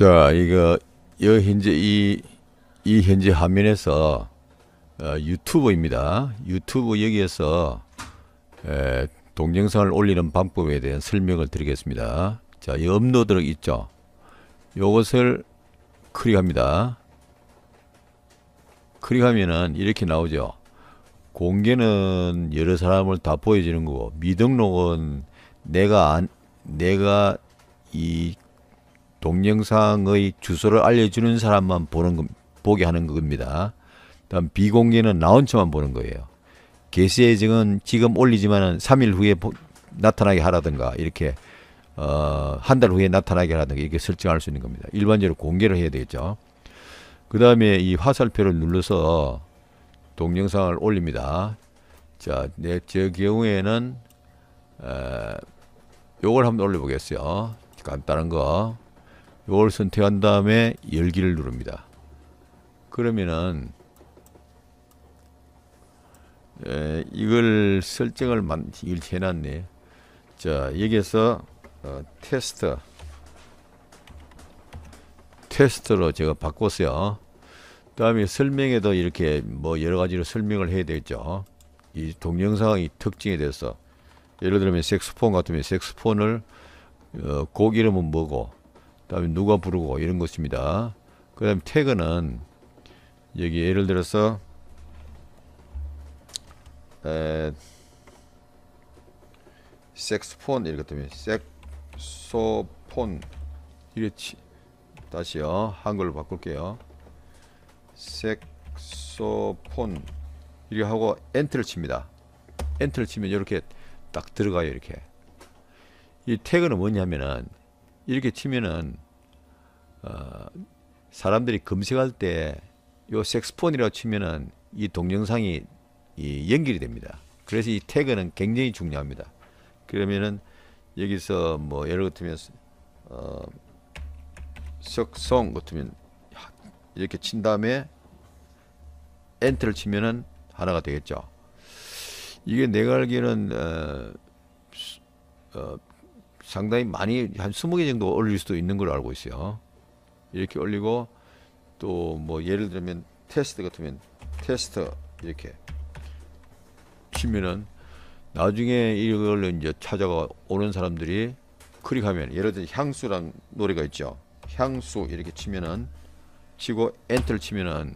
자, 이거 여 현재 이, 이 현재 화면에서 어, 유튜브입니다. 유튜브 여기에서 에, 동영상을 올리는 방법에 대한 설명을 드리겠습니다. 자, 이 업로드를 있죠. 요것을 클릭합니다. 클릭하면은 이렇게 나오죠. 공개는 여러 사람을 다보여지는 거고 미등록은 내가 안, 내가 이 동영상의 주소를 알려주는 사람만 보는 거, 보게 하는 겁니다. 다음 비공개는 나 혼자만 보는 거예요. 개시의증은 지금 올리지만 3일 후에 보, 나타나게 하라든가 이렇게 어, 한 달 후에 나타나게 하라든가 이렇게 설정할 수 있는 겁니다. 일반적으로 공개를 해야 되겠죠. 그 다음에 이 화살표를 눌러서 동영상을 올립니다. 자, 내, 네, 저 경우에는 에, 요걸 한번 올려보겠어요. 간단한 거. 이걸 선택한 다음에 열기를 누릅니다. 그러면은 에, 예, 이걸 설정을 만 이걸 해놨네. 자여기서 어, 테스트 테스트로 제가 바꿨어요. 다음에 설명에도 이렇게 뭐 여러 가지로 설명을 해야 되겠죠. 이 동영상의 특징에 대해서 예를 들면 색스폰 같으면 색스폰을 어, 곡 이름은 뭐고 다음에 누가 부르고 이런 것입니다. 그 다음에 태그는 여기 예를 들어서 에, 섹스폰 이렇게 뜨면 섹소폰 이렇지 다시요 한글로 바꿀게요 섹소폰 이렇게 하고 엔트를 칩니다 엔트를 치면 이렇게 딱 들어가요 이렇게 이 태그는 뭐냐면은 이렇게 치면은 어, 사람들이 검색할 때요섹스폰이라고 치면은 이 동영상이 이 연결이 됩니다. 그래서 이 태그는 굉장히 중요합니다. 그러면은 여기서 뭐 예를 같면 어, 석성 같으면 이렇게 친 다음에 엔터를 치면은 하나가 되겠죠. 이게 내가 알기에는 어, 어, 상당히 많이 한 20개 정도 올릴 수도 있는 걸로 알고 있어요. 이렇게 올리고 또 뭐 예를 들면 테스트 같으면 테스트 이렇게 치면은 나중에 이걸 이제 찾아가 오는 사람들이 클릭하면 예를 들어 향수랑 노래가 있죠. 향수 이렇게 치면은 치고 엔터를 치면은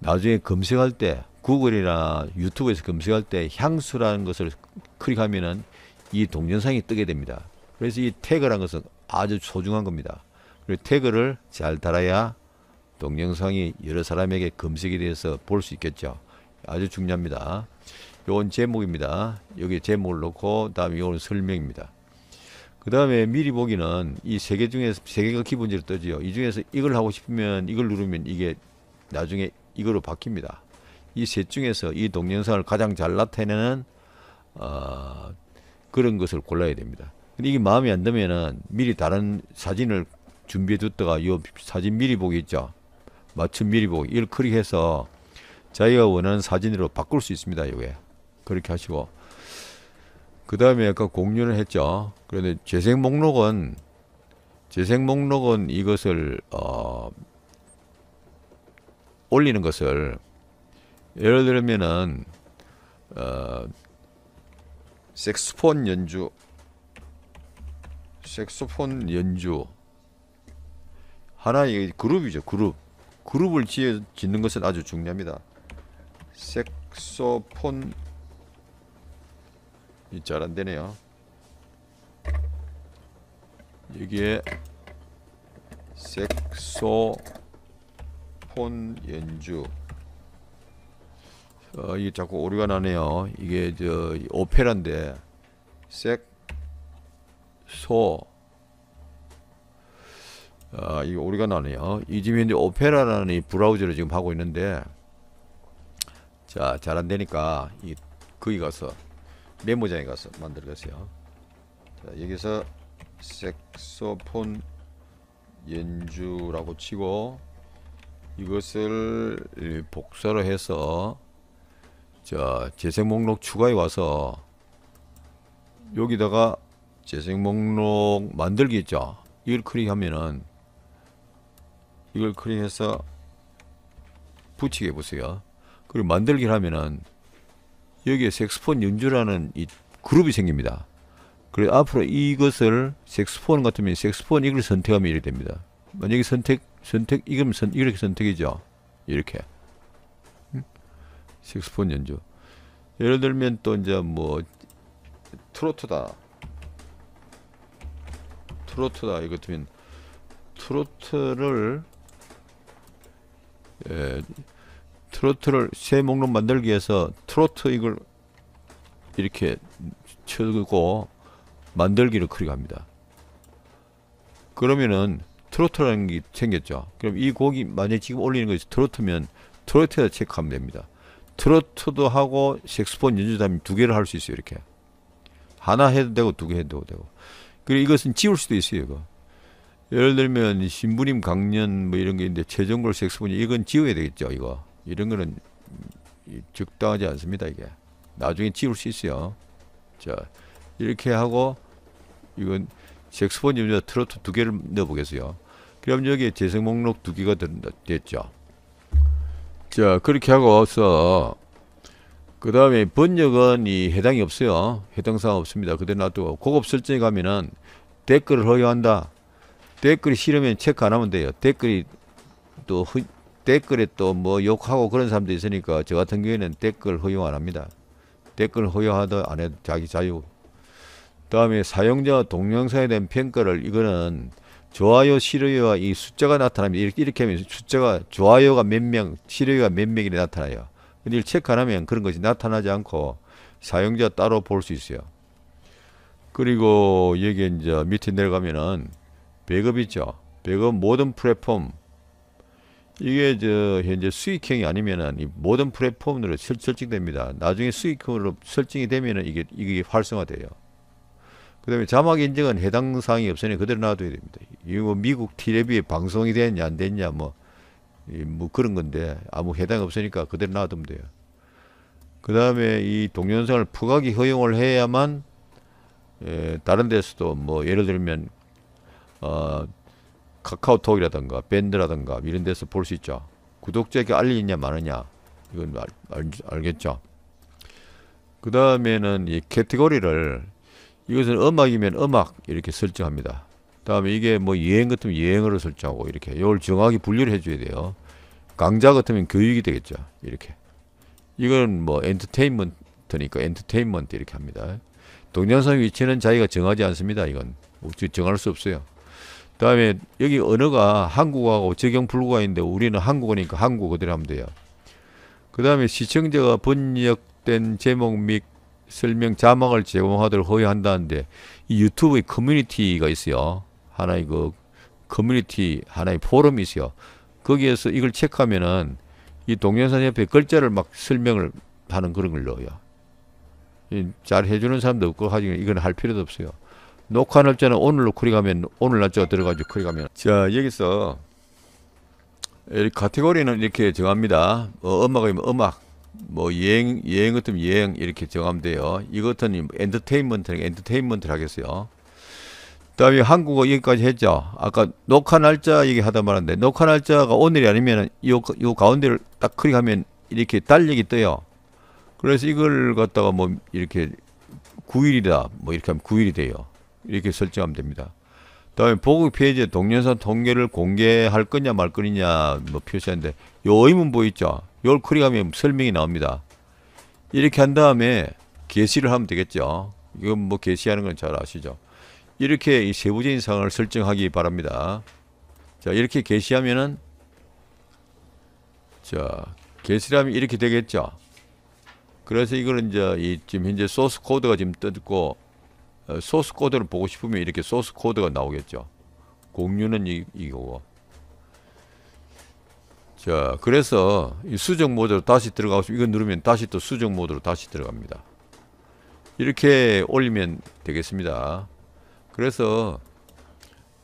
나중에 검색할 때 구글이나 유튜브에서 검색할 때 향수라는 것을 클릭하면은 이 동영상이 뜨게 됩니다. 그래서 이 태그란 것은 아주 소중한 겁니다. 그리고 태그를 잘 달아야 동영상이 여러 사람에게 검색이 돼서 볼 수 있겠죠. 아주 중요합니다. 요건 제목입니다. 여기 제목을 놓고 다음에 요건 설명입니다. 그 다음에 미리 보기는 이 세 개 중에서 세 개가 기본적으로 뜨지요. 이 중에서 이걸 하고 싶으면 이걸 누르면 이게 나중에 이거로 바뀝니다. 이 셋 중에서 이 동영상을 가장 잘 나타내는 어, 그런 것을 골라야 됩니다. 근데 이게 마음에 안 들면은 미리 다른 사진을 준비해 뒀다가 요 사진 미리 보기 있죠. 맞춤 미리 보기. 이걸 클릭해서 자기가 원하는 사진으로 바꿀 수 있습니다. 요게. 그렇게 하시고. 그 다음에 아까 공유를 했죠. 그런데 재생 목록은 재생 목록은 이것을 어, 올리는 것을 예를 들면은 어, 색스폰 연주 색소폰 연주 하나의 그룹이죠 그룹 그룹을 지어 짓는 것은 아주 중요합니다 색소폰 이 잘 안되네요 여기에 색소폰 연주 어, 이게 자꾸 오류가 나네요 이게 저 오페라인데 색 소. 아, 이거 우리가 나네요. 이지민이 오페라라는 이 브라우저를 지금 하고 있는데 자, 잘 안 되니까 이 거기 가서 메모장에 가서 만들겠어요. 자, 여기서 색소폰 연주라고 치고 이것을 복사를 해서 자, 재생 목록 추가에 와서 여기다가 재생 목록 만들기 있죠. 이걸 클릭하면은 이걸 클릭해서 붙이게 보세요. 그리고 만들기를 하면은 여기에 색스폰 연주라는 이 그룹이 생깁니다. 그리고 앞으로 이것을 색스폰 같으면 색스폰 이걸 선택하면 이렇게 됩니다. 만약에 선택 선택 이건 선 이렇게 선택이죠. 이렇게 음? 색스폰 연주. 예를 들면 또 이제 뭐 트로트다. 트로트다 이거 드면 트로트를 예, 트로트를 새 목록 만들기 위해서 트로트 이걸 이렇게 쳐두고 만들기를 클릭합니다. 그러면은 트로트라는 게 생겼죠. 그럼 이 곡이 만약 에 지금 올리는 것이 트로트면 트로트에다 체크하면 됩니다. 트로트도 하고 색스폰 연주자면두 개를 할 수 있어요. 이렇게 하나 해도 되고 두 개 해도 되고 그리고 이것은 지울 수도 있어요. 이거. 예를 들면 신부님 강연 뭐 이런 게 있는데 최종골 색소분이 이건 지워야 되겠죠. 이거 이런 거는 적당하지 않습니다. 이게 나중에 지울 수 있어요. 자 이렇게 하고 이건 색소폰 이면 트로트 두 개를 넣어보겠어요. 그럼 여기에 재생 목록 두 개가 됐죠. 자 그렇게 하고서 그 다음에 번역은 이 해당이 없어요. 해당사항 없습니다. 그대로 놔두고 고급 설정에 가면은 댓글을 허용한다. 댓글이 싫으면 체크 안 하면 돼요. 댓글이 또 허, 댓글에 또 뭐 욕하고 그런 사람도 있으니까 저 같은 경우에는 댓글 허용 안 합니다. 댓글 허용하든 안 해도 자기 자유. 다음에 사용자 동영상에 대한 평가를 이거는 좋아요, 싫어요와 이 숫자가 나타나면 이렇게, 이렇게 하면 숫자가 좋아요가 몇 명, 싫어요가 몇 명이 나타나요. 근데 이걸 체크 안 하면 그런 것이 나타나지 않고 사용자 따로 볼 수 있어요. 그리고 여기 이제 밑에 내려가면은 백업 있죠. 백업 모든 플랫폼 이게 저 현재 수익형이 아니면은 이 모든 플랫폼으로 설, 정됩니다 나중에 수익형으로 설정이 되면은 이게 이게 활성화돼요. 그다음에 자막 인증은 해당 사항이 없으니 그대로 놔둬야 됩니다. 이거 미국 티레비에 방송이 됐냐 안 됐냐 뭐뭐 그런 건데 아무 해당이 없으니까 그대로 놔두면 돼요. 그 다음에 이 동영상을 부각이 허용을 해야만 예, 다른 데서도 뭐 예를 들면 어, 카카오톡이라든가 밴드라든가 이런 데서 볼 수 있죠. 구독자에게 알리냐 마느냐 이건 알, 알, 알겠죠. 그 다음에는 이 캐테고리를 이것은 음악이면 음악 이렇게 설정합니다. 다음에 이게 뭐 예행 같으면 예행으로 설정하고 이렇게 이걸 정확히 분류를 해줘야 돼요. 강좌 같으면 교육이 되겠죠. 이렇게 이건 뭐 엔터테인먼트니까 엔터테인먼트 이렇게 합니다. 동영상 위치는 자기가 정하지 않습니다. 이건 정할 수 없어요. 다음에 여기 언어가 한국어하고 적용 불가는데 우리는 한국어니까 한국어 그대로 하면 돼요. 그 다음에 시청자가 번역된 제목 및 설명 자막을 제공하도록 허용한다는데 이 유튜브의 커뮤니티가 있어요. 하나의 그 커뮤니티 하나의 포럼이 있어요. 거기에서 이걸 체크하면은 이 동영상 옆에 글자를 막 설명을 하는 그런 걸 넣어요. 잘 해주는 사람도 없고 하지만 이건 할 필요도 없어요. 녹화 날짜는 오늘로 클릭하면 오늘 날짜가 들어가지고 클릭하면 자 여기서 카테고리는 이렇게 정합니다. 어, 뭐 음악이면 음악, 뭐 여행 여행 같으면 여행 이렇게 정하면 돼요. 이것은 뭐 엔터테인먼트는 엔터테인먼트를 하겠어요. 다음에 한국어 여기까지 했죠. 아까 녹화 날짜 얘기하다 말았는데 녹화 날짜가 오늘이 아니면 요, 요 가운데를 딱 클릭하면 이렇게 달력이 떠요. 그래서 이걸 갖다가 뭐 이렇게 9일이다 뭐 이렇게 하면 9일이 돼요. 이렇게 설정하면 됩니다. 다음에 보급 페이지에 동영상 통계를 공개할 거냐 말 거냐 뭐 표시하는데 요 의문 보이죠? 요걸 클릭하면 설명이 나옵니다. 이렇게 한 다음에 게시를 하면 되겠죠. 이건 뭐 게시하는 건 잘 아시죠? 이렇게 이 세부적인 사항을 설정하기 바랍니다. 자, 이렇게 게시하면은 자, 게시라면 이렇게 되겠죠. 그래서 이걸 이제 이 지금 현재 소스 코드가 지금 뜯고 어, 소스 코드를 보고 싶으면 이렇게 소스 코드가 나오겠죠. 공유는 이, 이거고. 자, 그래서 이 수정 모드로 다시 들어가서 이거 누르면 다시 또 수정 모드로 다시 들어갑니다. 이렇게 올리면 되겠습니다. 그래서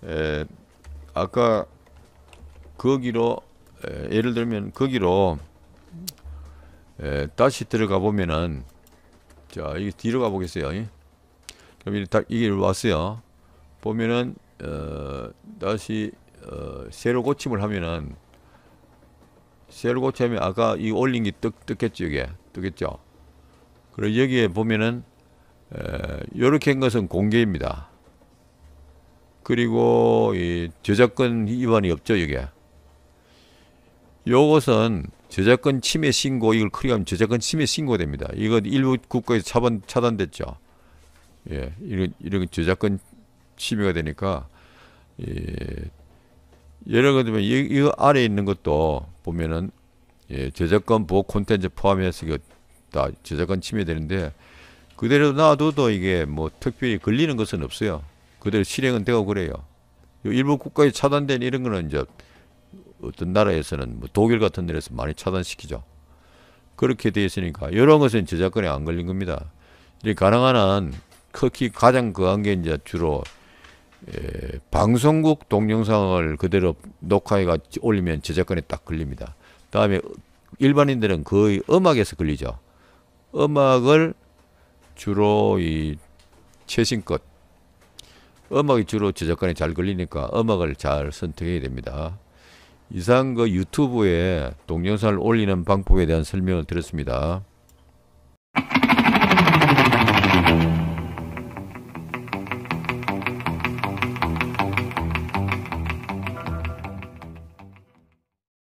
에, 아까 거기로 그 에, 예를 들면 거기로 그 에, 다시 들어가 보면은 자 이게 뒤로 가 보겠어요. 그럼 이게 왔어요. 보면은 어, 다시 어, 세로 고침을 하면은 세로 고침면 아까 이 올린 게 뜨, 겠죠 이게 뜨겠죠. 그리고 여기에 보면은 이렇게 한 것은 공개입니다. 그리고 이 저작권 위반이 없죠, 이게. 요것은 저작권 침해 신고 이걸 클릭하면 저작권 침해 신고됩니다. 이건 일부 국가에서 차단 차단됐죠. 예, 이런 이런 저작권 침해가 되니까 예, 예를 들면 이, 이 아래 있는 것도 보면은 예, 저작권 보호 콘텐츠 포함해서 다 저작권 침해되는데 그대로 놔둬도 이게 뭐 특별히 걸리는 것은 없어요. 그대로 실행은 되고 그래요. 일부 국가에 차단된 이런 거는 이제 어떤 나라에서는 뭐 독일 같은 데에서 많이 차단시키죠. 그렇게 되어 있으니까 이런 것은 저작권에 안 걸린 겁니다. 가능한 한 특히 가장 그한 게 이제 주로 예, 방송국 동영상을 그대로 녹화해가 올리면 저작권에 딱 걸립니다. 다음에 일반인들은 거의 음악에서 걸리죠. 음악을 주로 이 최신 것 음악이 주로 저작권에 잘 걸리니까 음악을 잘 선택해야 됩니다. 이상 그 유튜브에 동영상을 올리는 방법에 대한 설명을 드렸습니다.